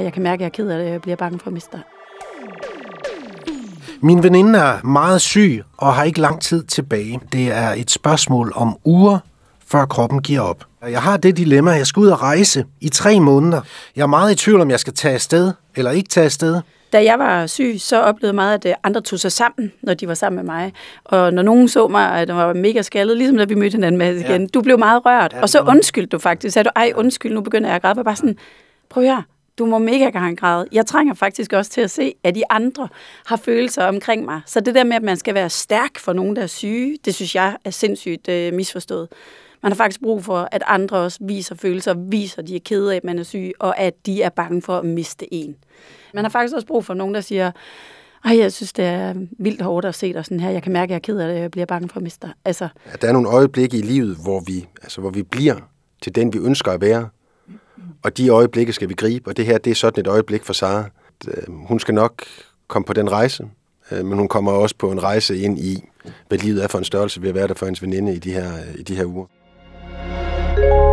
Jeg kan mærke, at jeg er ked af det, jeg bliver bange for at miste dig. Min veninde er meget syg og har ikke lang tid tilbage. Det er et spørgsmål om uger, før kroppen giver op. Jeg har det dilemma, jeg skal ud og rejse i tre måneder. Jeg er meget i tvivl, om jeg skal tage afsted eller ikke tage afsted. Da jeg var syg, så oplevede jeg meget, at øh, andre tog sig sammen, når de var sammen med mig. Og når nogen så mig, at jeg var mega skaldet, ligesom da vi mødte hinanden med igen, ja. du blev meget rørt. Ja, og så undskyldte du faktisk. Sagde du, ej undskyld, nu begynder jeg at græde. var bare sådan, prøv her, du må mega gerne græde. Jeg trænger faktisk også til at se, at de andre har følelser omkring mig. Så det der med, at man skal være stærk for nogen, der er syge, det synes jeg er sindssygt øh, misforstået. Man har faktisk brug for, at andre også viser følelser, viser, at de er kede af, at man er syg, og at de er bange for at miste en. Man har faktisk også brug for nogen, der siger, ej, jeg synes, det er vildt hårdt at se dig sådan her. Jeg kan mærke, at jeg er ked af det, jeg bliver bange for at miste dig. Altså. Ja, der er nogle øjeblikke i livet, hvor vi, altså, hvor vi bliver til den, vi ønsker at være. Og de øjeblikke skal vi gribe, og det her det er sådan et øjeblik for Sara. Øhm, hun skal nok komme på den rejse, øh, men hun kommer også på en rejse ind i, hvad livet er for en størrelse ved at være der for hendes veninde i de her, øh, i de her uger.